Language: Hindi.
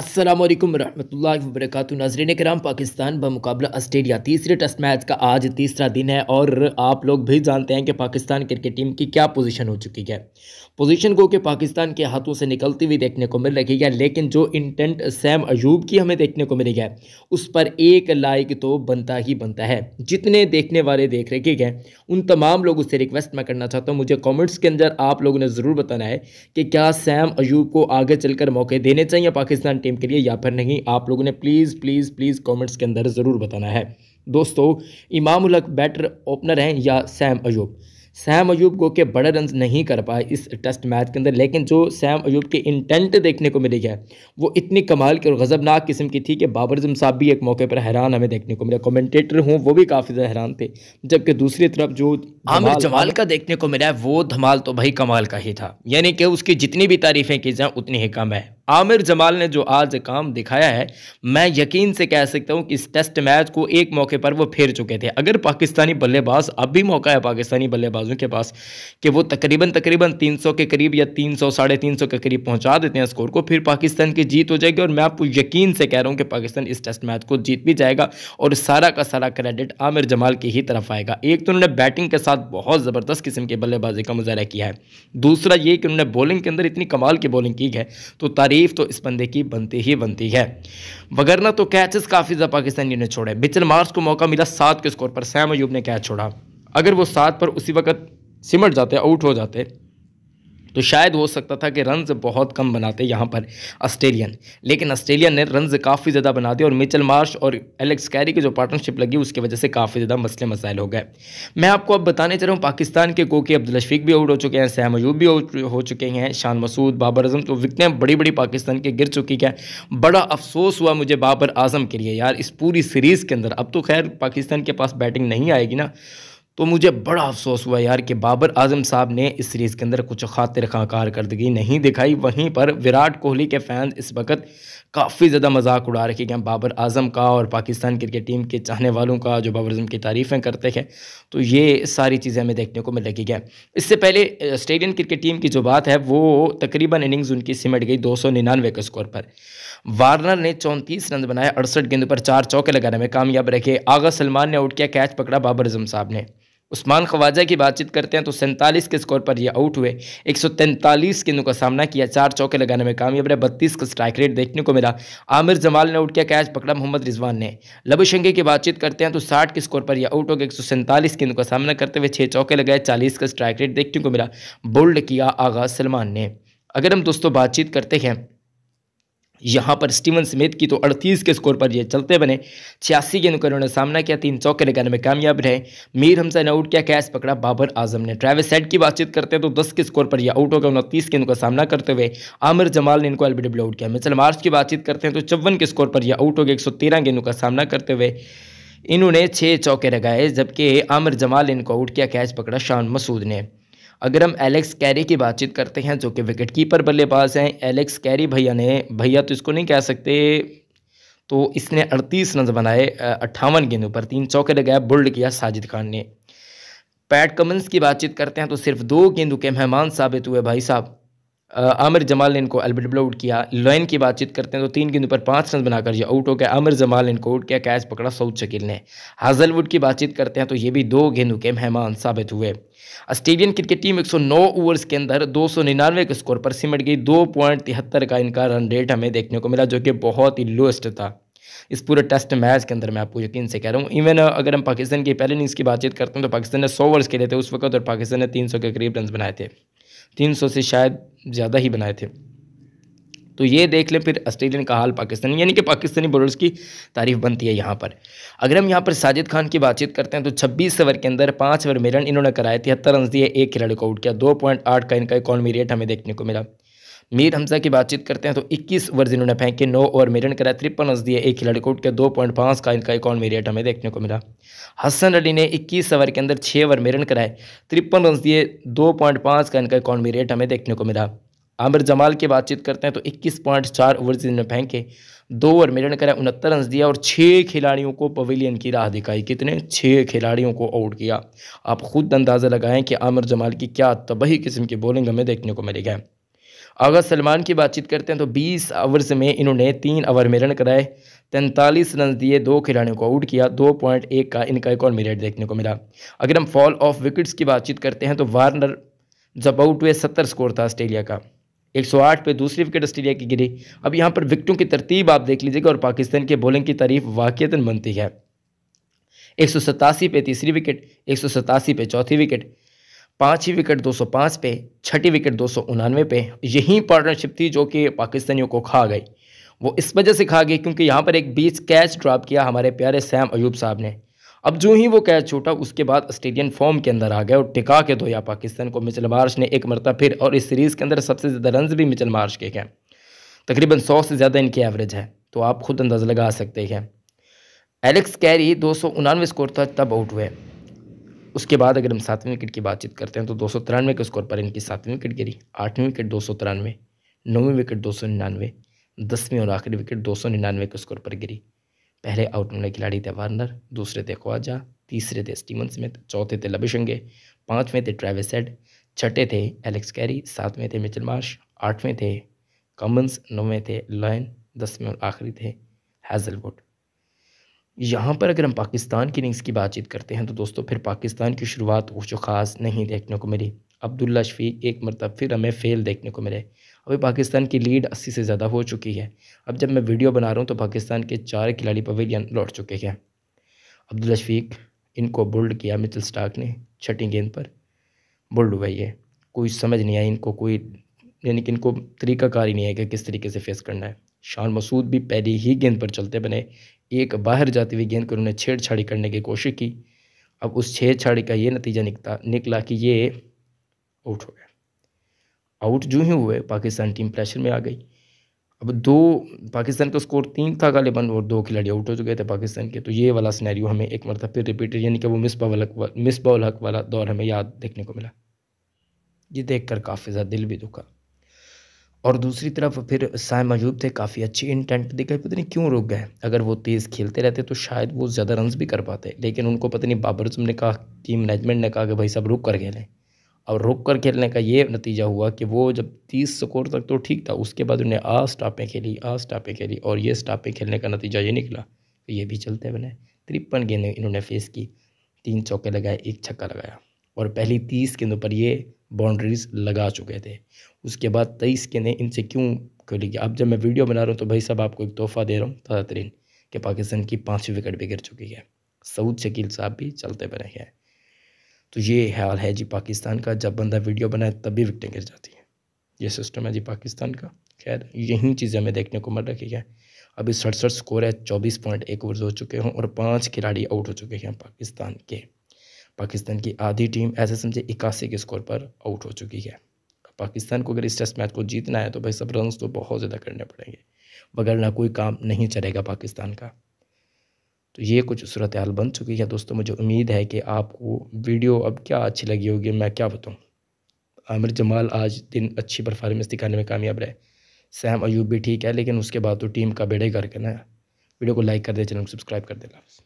असलम वरहमल वरक नाजरन कराम पाकिस्तान मुकाबला ऑस्ट्रेलिया तीसरे टेस्ट मैच का आज तीसरा दिन है और आप लोग भी जानते हैं कि पाकिस्तान क्रिकेट टीम की क्या पोजीशन हो चुकी है पोजीशन को कि पाकिस्तान के हाथों से निकलती हुई देखने को मिल रही है लेकिन जो इंटेंट सैम अयूब की हमें देखने को मिली है उस पर एक लाइक तो बनता ही बनता है जितने देखने वाले देख रहे हैं उन तमाम लोगों से रिक्वेस्ट मैं करना चाहता हूँ मुझे कॉमेंट्स के अंदर आप लोगों ने ज़रूर बताना है कि क्या सैम अयूब को आगे चलकर मौके देने चाहिए पाकिस्तान टीम के लिए या फिर नहीं आप लोगों ने प्लीज़ प्लीज़ प्लीज़ कमेंट्स के अंदर ज़रूर बताना है दोस्तों इमाम उलक बैटर ओपनर हैं या सैम अयूब सैम अयूब को के बड़े रन नहीं कर पाए इस टेस्ट मैच के अंदर लेकिन जो सैम अयूब के इंटेंट देखने को मिली है वो इतनी कमाल की और गज़बनाक किस्म की थी कि बाबर अजम साहब भी एक मौके पर हैरान हमें देखने को मिला कमेंटेटर हूँ वो भी काफ़ी ज़्यादा हैरान थे जबकि दूसरी तरफ जो आमिर जमाल का देखने को मिला है वो धमाल तो भाई कमाल का ही था यानी कि उसकी जितनी भी तारीफ़ें की जाएँ उतनी ही कम है आमिर जमाल ने जो आज काम दिखाया है मैं यकीन से कह सकता हूं कि इस टेस्ट मैच को एक मौके पर वो फेर चुके थे अगर पाकिस्तानी बल्लेबाज अब भी मौका है पाकिस्तानी बल्लेबाजों के पास कि वो तकरीबन तकरीबन 300 के करीब या 300 साढ़े तीन के करीब पहुंचा देते हैं स्कोर को फिर पाकिस्तान की जीत हो जाएगी और मैं आपको यकीन से कह रहा हूँ कि पाकिस्तान इस टेस्ट मैच को जीत भी जाएगा और सारा का सारा क्रेडिट आमिर जमाल की ही तरफ आएगा एक तो उन्होंने बैटिंग के साथ बहुत ज़बरदस्त किस्म की बल्लेबाजी का मुजाहरा किया है दूसरा ये कि उन्होंने बॉलिंग के अंदर इतनी कमाल की बॉलिंग की है तो तारीफ तारीफ तो इस बंदे की बनती ही बनती है वगरना तो कैचेस काफ़ी ज़्यादा पाकिस्तानियों ने छोड़े बिचल मार्च को मौका मिला सात के स्कोर पर सैम अयूब ने कैच छोड़ा अगर वो सात पर उसी वक्त सिमट जाते आउट हो जाते तो शायद हो सकता था कि रन बहुत कम बनाते यहाँ पर ऑस्ट्रेलियन लेकिन ऑस्ट्रेलियन ने रनज़ काफ़ी ज़्यादा बना दिए और मिचल मार्श और एलेक्स कैरी की जो पार्टनरशिप लगी उसकी वजह से काफ़ी ज़्यादा मसले मसाइल हो गए मैं आपको अब बताने चल रहा हूँ पाकिस्तान के कोके अब्दुल शफीक भी आउट हो चुके हैं सैम अयूब भी हो चुके हैं शान मसूद बाबर अजम तो विकटें बड़ी बड़ी पाकिस्तान के गिर चुकी हैं बड़ा अफसोस हुआ मुझे बाबर आजम के लिए यार इस पूरी सीरीज़ के अंदर अब तो खैर पाकिस्तान के पास बैटिंग नहीं आएगी ना तो मुझे बड़ा अफसोस हुआ यार कि बाबर आजम साहब ने इस सीरीज़ के अंदर कुछ खातिर खां कारकर्दगी नहीं दिखाई वहीं पर विराट कोहली के फैंस इस वक्त काफ़ी ज़्यादा मजाक उड़ा रखे गए बाबर आजम का और पाकिस्तान क्रिकेट टीम के चाहने वालों का जो बाबर आजम की तारीफ़ें करते हैं तो ये सारी चीज़ें हमें देखने को मिल लगी हैं इससे पहले स्टेडियन क्रिकेट टीम की जो बात है वो तकरीबन इनिंग्स उनकी सिमट गई दो के स्कोर पर वार्नर ने चौंतीस रन बनाए अड़सठ गेंदों पर चार चौके लगाने में कामयाब रखे आगा सलमान ने आउट किया कैच पकड़ा बाबर आजम साहब ने उस्मान ख्वाजा की बातचीत करते हैं तो सैंतालीस के स्कोर पर ये आउट हुए एक सौ तैंतालीस गेंदों का सामना किया चार चौके लगाने में कामयाब रहे बत्तीस का स्ट्राइक रेट देखने को मिला आमिर जमाल ने आउट किया कैच पकड़ा मोहम्मद रिजवान ने लबू की बातचीत करते हैं तो साठ के स्कोर पर यह आउट हो गया एक सौ सैंतालीस गेंदों का सामना करते हुए छः चौके लगाए चालीस का स्ट्राइक रेट देखने को मिला बोल्ड किया आगाज सलमान ने अगर हम दोस्तों बातचीत करते हैं यहाँ पर स्टीवन स्मिथ की तो अड़तीस के स्कोर पर ये चलते बने छियासी गेंदों का उन्होंने सामना किया तीन चौके लगाने में कामयाब रहे मीर हमसा ने आउट किया कैश पकड़ा बाबर आजम ने ट्रैविस सेट की बातचीत करते हैं तो दस के स्कोर पर यह आउट हो गया उनतीस गेंदों का सामना करते हुए आमिर जमाल ने इनको एलबीडब्ल्यू आउट किया मिचल मार्च की बातचीत करते हैं तो चौवन के स्कोर पर यह आउट हो गया एक गेंदों का सामना करते हुए इन्होंने छः चौके लगाए जबकि आमिर जमाल इनको आउट किया कैच पकड़ा शान मसूद ने अगर हम एलेक्स कैरी की बातचीत करते हैं जो कि विकेट कीपर बल्लेबाज हैं एलेक्स कैरी भैया ने भैया तो इसको नहीं कह सकते तो इसने अड़तीस रन बनाए अट्ठावन गेंदों पर तीन चौके लगाए बोल्ड किया साजिद खान ने पैट कमिंस की बातचीत करते हैं तो सिर्फ दो गेंदों के मेहमान साबित हुए भाई साहब आमिर जमाल ने इनको अलबडबल आउट किया लॉइन की बातचीत करते हैं तो तीन गेंदों पर पाँच रन बनाकर ये आउट हो गया आमिर जमाल ने इनको आउट किया कैच पकड़ा सऊद शकील ने हाजलवुड की बातचीत करते हैं तो ये भी दो गेंदों के मेहमान साबित हुए ऑस्ट्रेलियन क्रिकेट टीम 109 ओवर्स के अंदर दो के स्कोर पर सिमट गई दो का इनका रन रेट हमें देखने को मिला जो कि बहुत ही लोएस्ट था इस पूरे टेस्ट मैच के अंदर मैं आपको यकीन से कह रहा हूँ इवन अगर हम पाकिस्तान की पहले इनिंग्स की बातचीत करते हैं तो पाकिस्तान ने सौ ओवर्स खेले थे उस वक्त और पाकिस्तान ने तीन के करीब रन बनाए थे तीन सौ से शायद ज़्यादा ही बनाए थे तो ये देख लें फिर ऑस्ट्रेलियन का हाल पाकिस्तानी यानी कि पाकिस्तानी बॉलर्स की तारीफ बनती है यहाँ पर अगर हम यहाँ पर साजिद खान की बातचीत करते हैं तो 26 ओवर के अंदर पाँच ओवर में रन इन्होंने कराए तिहत्तर रन दिए एक खिलाड़ी को आउट किया दो पॉइंट आठ का इनका इकॉनमी रेट हमें देखने को मिला मीर हमजा की बातचीत करते हैं तो 21 ओवर इन्होंने फेंके नौ ओवर रन कराया तिरपन रन दिए एक खिलाड़ी कोट के दो पॉइंट पाँच का इनका इकॉनमी रेट हमें देखने को मिला हसन अली ने 21 ओवर के अंदर छः ओवर रन कराए तिरपन रन दिए दो पॉइंट पाँच का इनका इकॉनमी रेट हमें देखने को मिला आमिर जमाल की बातचीत करते हैं तो इक्कीस पॉइंट चार ओवर जिन्होंने फेंके दो ओवर रन कराया उनहत्तर रन दिया और छः खिलाड़ियों को पवेलियन की राह दिखाई कितने छः खिलाड़ियों को आउट किया आप खुद अंदाज़ा लगाएं कि आमिर जमाल की क्या तबाही किस्म की बॉलिंग हमें देखने को मिलेगा आगा सलमान की बातचीत करते हैं तो 20 ओवर्स में इन्होंने तीन ओवर में रन कराए तैंतालीस रन दिए दो खिलाड़ियों को आउट किया दो पॉइंट एक का इनका एक और मेरेट देखने को मिला अगर हम फॉल ऑफ विकेट्स की बातचीत करते हैं तो वार्नर जब आउट हुए सत्तर स्कोर था ऑस्ट्रेलिया का 108 पे दूसरी विकेट ऑस्ट्रेलिया की गिरी अब यहाँ पर विकटों की तरतीब आप देख लीजिएगा और पाकिस्तान के बॉलिंग की तारीफ वाक़ता बनती है एक पे तीसरी विकेट एक पे चौथी विकेट पाँचवीं विकेट 205 पे छठी विकेट दो पे यही पार्टनरशिप थी जो कि पाकिस्तानियों को खा गई वो इस वजह से खा गई क्योंकि यहाँ पर एक बीच कैच ड्रॉप किया हमारे प्यारे सैम अयूब साहब ने अब जो ही वो कैच छूटा उसके बाद ऑस्ट्रेलियन फॉर्म के अंदर आ गए और टिका के धोया पाकिस्तान को मिचल मार्श ने एक मरतब फिर और इस सीरीज़ के अंदर सबसे ज़्यादा रन भी मिचल मार्श के हैं तकरीबन सौ से ज़्यादा इनकी एवरेज है तो आप खुद अंदाज़ लगा सकते हैं एलेक्स कैरी दो स्कोर था तब आउट हुए उसके बाद अगर हम सातवें विकेट की बातचीत करते हैं तो दो सौ तिरानवे के स्कोर पर इनकी सातवीं विकेट गिरी आठवीं विकेट दो सौ तिरानवे नौवीं विकेट दो सौ निन्यानवे दसवीं और आखिरी विकेट दो सौ निन्यानवे के स्कोर पर गिरी पहले आउट में खिलाड़ी थे वार्नर दूसरे थे ख्वाजा तीसरे थे स्टीवन स्मिथ चौथे थे लबिशंगे पाँचवें थे ट्रेविस हेड छठे थे एलेक्स कैरी सातवें थे मिचल मार्श आठवें थे कमन्स नौवें थे लॉयन दसवें और आखिरी थे हैजलवुड यहाँ पर अगर हम पाकिस्तान की इनिंग्स की बातचीत करते हैं तो दोस्तों फिर पाकिस्तान की शुरुआत कुछ ख़ास नहीं देखने को मिली अब्दुल्ला शफीक एक मरतब फिर हमें फ़ेल देखने को मिले अभी पाकिस्तान की लीड अस्सी से ज़्यादा हो चुकी है अब जब मैं वीडियो बना रहा हूँ तो पाकिस्तान के चार खिलाड़ी पवेलियन लौट चुके हैं अब्दुल्ला शफीक इनको बोल्ड किया मिचल स्टाक ने छठी गेंद पर बोल्ड हुआ ये कोई समझ नहीं आई इनको कोई यानी कि इनको तरीकाकार ही नहीं है कि किस तरीके से फेस करना है शान मसूद भी पहली ही गेंद पर चलते बने एक बाहर जाती हुई गेंद को उन्होंने छेड़छाड़ी करने की कोशिश की अब उस छेड़छाड़ी का ये नतीजा निकला निकला कि ये आउट हो गया आउट जो ही हुए पाकिस्तान टीम प्रेशर में आ गई अब दो पाकिस्तान का स्कोर तीन था गालिबन और दो खिलाड़ी आउट हो चुके थे पाकिस्तान के तो ये वाला सिनेरियो हमें एक मरतब फिर रिपीटेड यानी कि वो मिस बाउल हक मिस बाउल हक वाला दौर हमें याद देखने को मिला ये देख काफ़ी ज़्यादा दिल भी दुखा और दूसरी तरफ फिर साय मजूब थे काफ़ी अच्छे इंटेंट दिखे पता नहीं क्यों रुक गए अगर वो तेज़ खेलते रहते तो शायद वो ज़्यादा रन भी कर पाते लेकिन उनको पता नहीं बाबर आजम ने कहा टीम मैनेजमेंट ने कहा कि भाई सब रुक कर खेलें और रुक कर खेलने का ये नतीजा हुआ कि वो जब तीस स्कोर तक तो ठीक था उसके बाद उन्हें आ स्टापें खेली आ स्टापें खेली और ये स्टापें खेलने का नतीजा ये निकला तो ये भी चलते बने तिरपन गेंदें इन्होंने फेस की तीन चौके लगाए एक छक्का लगाया और पहली तीस गेंदों पर ये बाउंड्रीज लगा चुके थे उसके बाद तेईस के ने इनसे क्यों खोली अब जब मैं वीडियो बना रहा हूँ तो भाई साहब आपको एक तोहफ़ा दे रहा हूँ ताज़ा तरीन कि पाकिस्तान की पाँचवीं विकेट भी गिर चुकी है सऊद शकील साहब भी चलते बने हैं तो ये हाल है जी पाकिस्तान का जब बंदा वीडियो बनाए तब भी विकटें गिर जाती हैं ये सिस्टम है जी पाकिस्तान का खैर यही चीज़ें हमें देखने को मिल रखी है अभी सड़सठ स्कोर है चौबीस पॉइंट एक ओवर हो चुके हैं और पाँच खिलाड़ी आउट हो चुके हैं पाकिस्तान के पाकिस्तान की आधी टीम ऐसे समझे इक्यासी के स्कोर पर आउट हो चुकी है पाकिस्तान को अगर इस टेस्ट मैच को जीतना है तो भाई सब रन तो बहुत ज़्यादा करने पड़ेंगे बगैर ना कोई काम नहीं चलेगा पाकिस्तान का तो ये कुछ सूरत हाल बन चुकी है दोस्तों मुझे उम्मीद है कि आपको वीडियो अब क्या अच्छी लगी होगी मैं क्या बताऊँ आमिर जमाल आज दिन अच्छी परफॉर्मेंस दिखाने में कामयाब रहे सैम अयूब भी ठीक है लेकिन उसके बाद तो टीम का बेड़े करके ना वीडियो को लाइक कर दे चैनल को सब्सक्राइब कर देना